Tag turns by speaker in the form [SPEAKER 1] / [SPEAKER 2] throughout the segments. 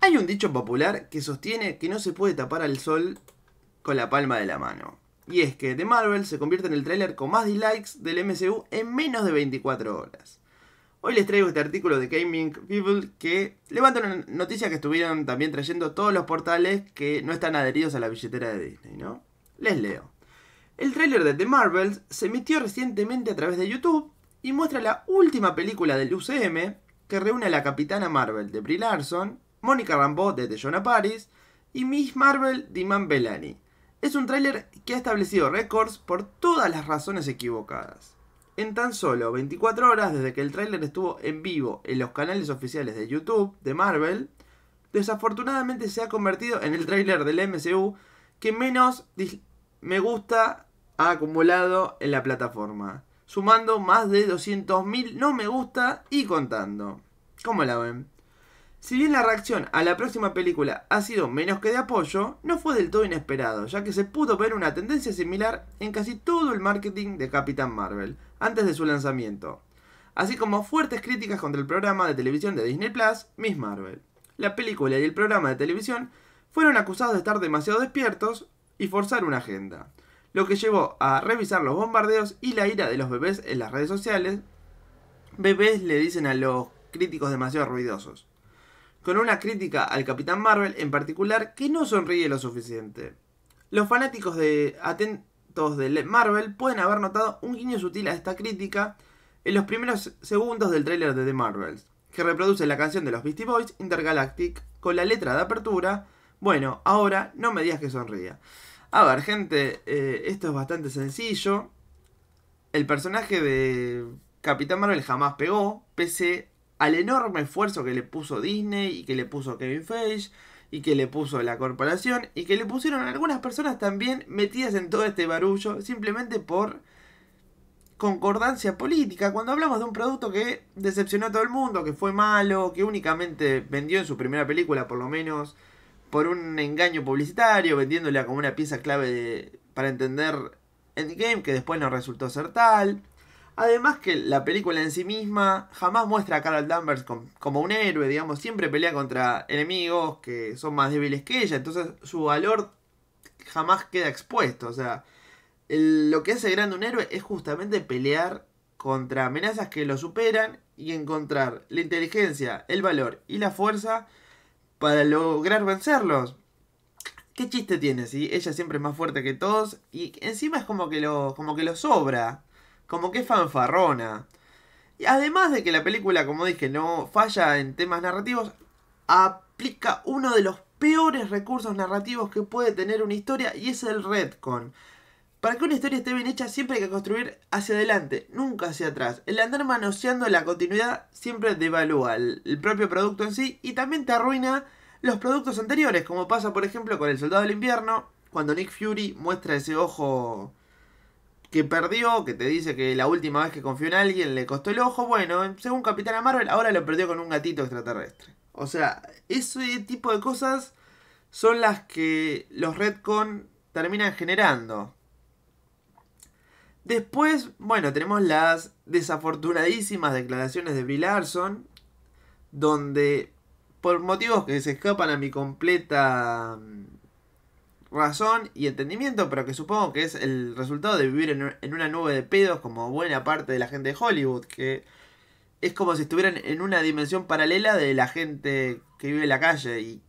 [SPEAKER 1] Hay un dicho popular que sostiene que no se puede tapar al sol con la palma de la mano. Y es que The Marvel se convierte en el tráiler con más dislikes del MCU en menos de 24 horas. Hoy les traigo este artículo de Gaming People que levanta una noticia que estuvieron también trayendo todos los portales que no están adheridos a la billetera de Disney, ¿no? Les leo. El tráiler de The Marvels se emitió recientemente a través de YouTube y muestra la última película del UCM que reúne a la Capitana Marvel de Brie Larson, Mónica Rambeau de Jonah Paris y Miss Marvel de Iman Belani. Es un tráiler que ha establecido récords por todas las razones equivocadas. En tan solo 24 horas desde que el tráiler estuvo en vivo en los canales oficiales de YouTube de Marvel, desafortunadamente se ha convertido en el tráiler del MCU que menos me gusta ha acumulado en la plataforma, sumando más de 200.000 no me gusta y contando. ¿Cómo la ven? Si bien la reacción a la próxima película ha sido menos que de apoyo, no fue del todo inesperado, ya que se pudo ver una tendencia similar en casi todo el marketing de Capitán Marvel, antes de su lanzamiento, así como fuertes críticas contra el programa de televisión de Disney Plus, Miss Marvel. La película y el programa de televisión fueron acusados de estar demasiado despiertos y forzar una agenda, lo que llevó a revisar los bombardeos y la ira de los bebés en las redes sociales. Bebés le dicen a los críticos demasiado ruidosos con una crítica al Capitán Marvel en particular que no sonríe lo suficiente. Los fanáticos de atentos de Marvel pueden haber notado un guiño sutil a esta crítica en los primeros segundos del tráiler de The Marvels, que reproduce la canción de los Beastie Boys, Intergalactic, con la letra de apertura, bueno, ahora no me digas que sonría. A ver, gente, eh, esto es bastante sencillo. El personaje de Capitán Marvel jamás pegó, pese al enorme esfuerzo que le puso Disney y que le puso Kevin Feige y que le puso la corporación y que le pusieron algunas personas también metidas en todo este barullo simplemente por concordancia política. Cuando hablamos de un producto que decepcionó a todo el mundo, que fue malo, que únicamente vendió en su primera película por lo menos por un engaño publicitario, vendiéndola como una pieza clave de, para entender Endgame, que después no resultó ser tal. Además que la película en sí misma jamás muestra a Carol Danvers como un héroe, digamos, siempre pelea contra enemigos que son más débiles que ella, entonces su valor jamás queda expuesto, o sea, lo que hace grande un héroe es justamente pelear contra amenazas que lo superan y encontrar la inteligencia, el valor y la fuerza para lograr vencerlos. ¿Qué chiste tiene si ella siempre es más fuerte que todos y encima es como que lo, como que lo sobra? Como que fanfarrona. Y además de que la película, como dije, no falla en temas narrativos, aplica uno de los peores recursos narrativos que puede tener una historia y es el retcon. Para que una historia esté bien hecha siempre hay que construir hacia adelante, nunca hacia atrás. El andar manoseando la continuidad siempre devalúa el propio producto en sí y también te arruina los productos anteriores, como pasa por ejemplo con El Soldado del Invierno, cuando Nick Fury muestra ese ojo que perdió, que te dice que la última vez que confió en alguien le costó el ojo, bueno, según Capitana Marvel, ahora lo perdió con un gatito extraterrestre. O sea, ese tipo de cosas son las que los Redcon terminan generando. Después, bueno, tenemos las desafortunadísimas declaraciones de Bill Larson, donde por motivos que se escapan a mi completa mm, razón y entendimiento, pero que supongo que es el resultado de vivir en, una nube de pedos como buena parte de la gente de Hollywood, que es como si estuvieran en una dimensión paralela de la gente que vive en la calle y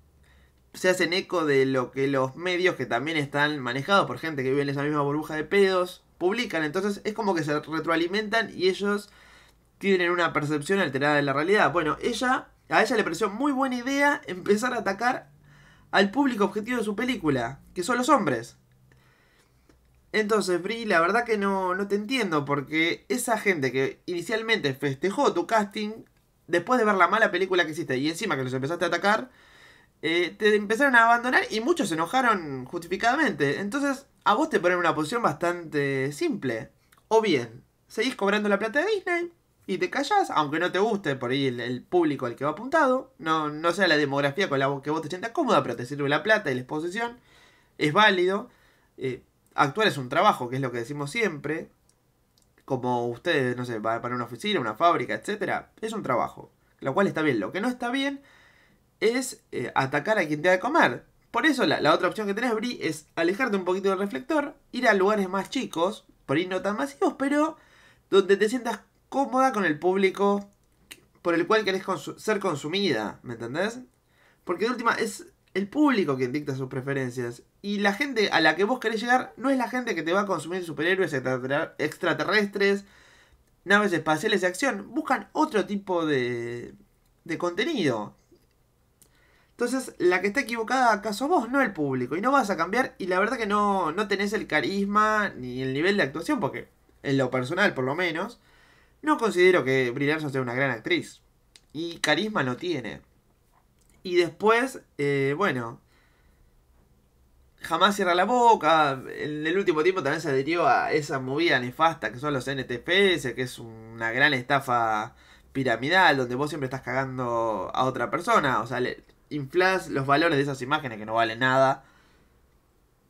[SPEAKER 1] se hacen eco de lo que los medios que también están manejados por gente que vive en esa misma burbuja de pedos publican. Entonces es como que se retroalimentan y ellos tienen una percepción alterada de la realidad. Bueno, ella, a ella le pareció muy buena idea empezar a atacar al público objetivo de su película, que son los hombres. Entonces, Bri, la verdad que no, no te entiendo, porque esa gente que inicialmente festejó tu casting, después de ver la mala película que hiciste y encima que los empezaste a atacar, eh, te empezaron a abandonar y muchos se enojaron justificadamente. Entonces, a vos te ponen una posición bastante simple. O bien, seguís cobrando la plata de Disney, y te callas, aunque no te guste por ahí el, público al que va apuntado, no, no sea la demografía con la que vos te sientas cómoda, pero te sirve la plata y la exposición, es válido. Eh, actuar es un trabajo, que es lo que decimos siempre, como ustedes, no sé, para una oficina, una fábrica, etcétera, es un trabajo, lo cual está bien. Lo que no está bien es eh, atacar a quien te da de comer. Por eso la, otra opción que tenés, Bri, es alejarte un poquito del reflector, ir a lugares más chicos, por ahí no tan masivos, pero donde te sientas cómoda con el público por el cual querés ser consumida, ¿me entendés? Porque de última es el público quien dicta sus preferencias y la gente a la que vos querés llegar no es la gente que te va a consumir superhéroes extraterrestres, naves espaciales de acción, buscan otro tipo de, de contenido. Entonces, la que está equivocada acaso vos, no el público, y no vas a cambiar, y la verdad que no tenés el carisma ni el nivel de actuación, porque en lo personal por lo menos, no considero que Brie sea una gran actriz. Y carisma no tiene. Y después, eh, bueno, jamás cierra la boca. En el último tiempo también se adhirió a esa movida nefasta que son los NTPS, que es una gran estafa piramidal donde vos siempre estás cagando a otra persona. O sea, inflas los valores de esas imágenes que no valen nada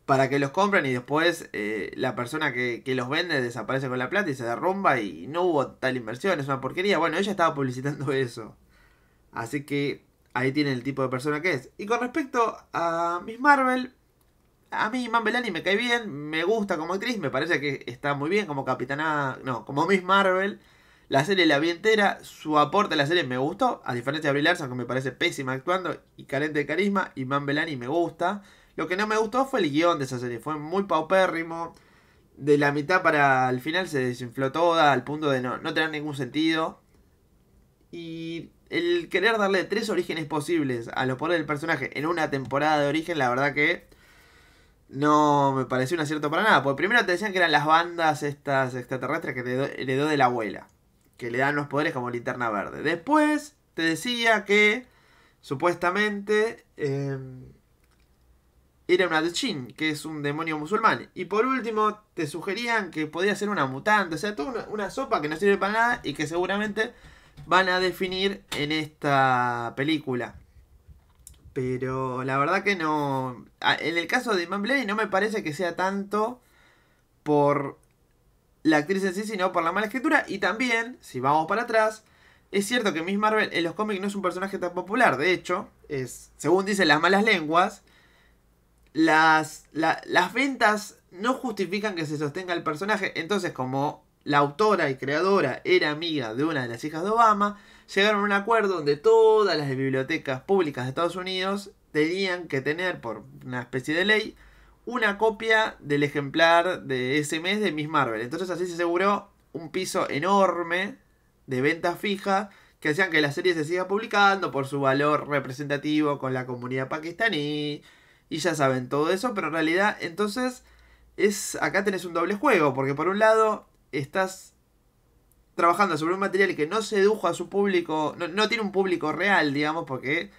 [SPEAKER 1] para que los compren y después eh, la persona que, los vende desaparece con la plata y se derrumba y no hubo tal inversión, es una porquería. Bueno, ella estaba publicitando eso. Así que ahí tiene el tipo de persona que es. Y con respecto a Miss Marvel, a mí Mambelani me cae bien, me gusta como actriz, me parece que está muy bien como capitana, no, como Miss Marvel. La serie la vi entera, su aporte a la serie me gustó, a diferencia de Brie Larson que me parece pésima actuando y carente de carisma, y Mambelani me gusta. Lo que no me gustó fue el guión de esa serie, fue muy paupérrimo. De la mitad para el final se desinfló toda al punto de no, tener ningún sentido. Y el querer darle tres orígenes posibles a los poderes del personaje en una temporada de origen, la verdad que no me pareció un acierto para nada. Porque primero te decían que eran las bandas estas extraterrestres que heredó de la abuela, que le dan los poderes como linterna verde. Después te decía que supuestamente em, era una Jin, que es un demonio musulmán. Y por último, te sugerían que podía ser una mutante, o sea, toda una, sopa que no sirve para nada y que seguramente van a definir en esta película. Pero la verdad que no. En el caso de Blade no me parece que sea tanto por la actriz en sí, sino por la mala escritura. Y también, si vamos para atrás, es cierto que Miss Marvel en los cómics no es un personaje tan popular. De hecho, es, según dicen las malas lenguas, las, ventas no justifican que se sostenga el personaje. Entonces, como la autora y creadora era amiga de una de las hijas de Obama, llegaron a un acuerdo donde todas las bibliotecas públicas de Estados Unidos tenían que tener, por una especie de ley, una copia del ejemplar de ese mes de Miss Marvel. Entonces así se aseguró un piso enorme de ventas fija que hacían que la serie se siga publicando por su valor representativo con la comunidad pakistaní, y ya saben todo eso, pero en realidad entonces es acá tenés un doble juego, porque por un lado estás trabajando sobre un material que no sedujo a su público, no, tiene un público real, digamos, porque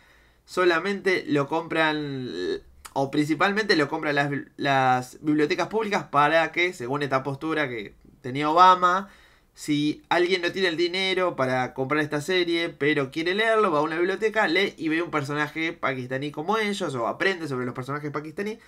[SPEAKER 1] solamente lo compran o principalmente lo compran las bibliotecas públicas para que, según esta postura que tenía Obama, si alguien no tiene el dinero para comprar esta serie, pero quiere leerlo, va a una biblioteca, lee y ve un personaje pakistaní como ellos, o aprende sobre los personajes pakistaní.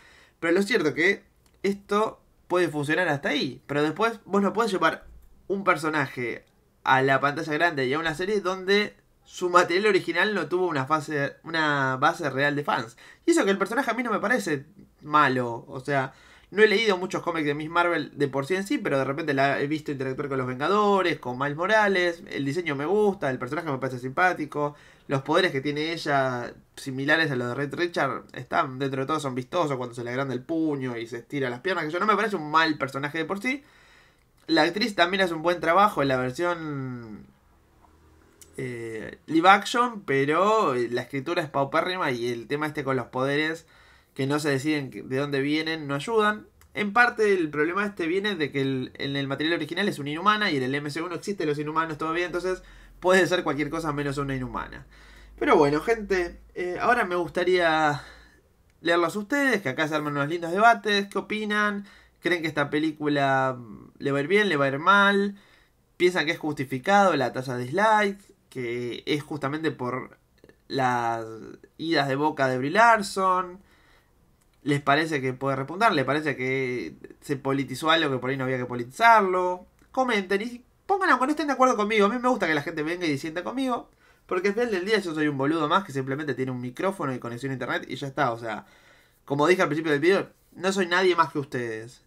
[SPEAKER 1] Pero lo cierto es que esto puede funcionar hasta ahí. Pero después vos no podés llevar un personaje a la pantalla grande y a una serie donde su material original no tuvo una, fase, una base real de fans. Y eso que el personaje a mí no me parece malo. O sea, no he leído muchos cómics de Miss Marvel de por sí en sí, pero de repente la he visto interactuar con los Vengadores, con Miles Morales. El diseño me gusta, el personaje me parece simpático. Los poderes que tiene ella, similares a los de Red Richard, están dentro de todo, son vistosos cuando se le agranda el puño y se estira las piernas. Que yo no me parece un mal personaje de por sí. La actriz también hace un buen trabajo en la versión eh, live action, pero la escritura es paupérrima y el tema este con los poderes que no se deciden de dónde vienen, no ayudan. En parte el problema este viene de que el, en el material original es una inhumana y en el MC1 existen los inhumanos todavía, entonces puede ser cualquier cosa menos una inhumana. Pero bueno, gente, eh, ahora me gustaría leerlos a ustedes, que acá se arman unos lindos debates, qué opinan, creen que esta película le va a ir bien, le va a ir mal, piensan que es justificado la tasa de dislike? que es justamente por las idas de boca de Brie Larson les parece que puede responder, les parece que se politizó algo que por ahí no había que politizarlo. Comenten y pónganlo Cuando estén de acuerdo conmigo, a mí me gusta que la gente venga y sienta conmigo, porque al final del día yo soy un boludo más que simplemente tiene un micrófono y conexión a internet y ya está, o sea, como dije al principio del video, no soy nadie más que ustedes.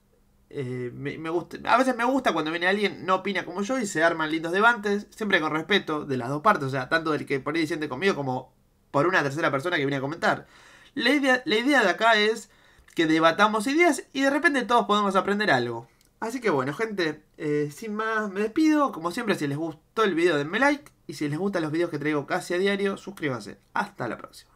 [SPEAKER 1] Eh, me, gusta, a veces me gusta cuando viene alguien, no opina como yo y se arman lindos debates, siempre con respeto de las dos partes, o sea, tanto del que por ahí disiente conmigo como por una tercera persona que viene a comentar. La idea, de acá es que debatamos ideas y de repente todos podemos aprender algo. Así que bueno, gente, eh, sin más me despido. Como siempre, si les gustó el video denme like. Y si les gustan los videos que traigo casi a diario, suscríbanse. Hasta la próxima.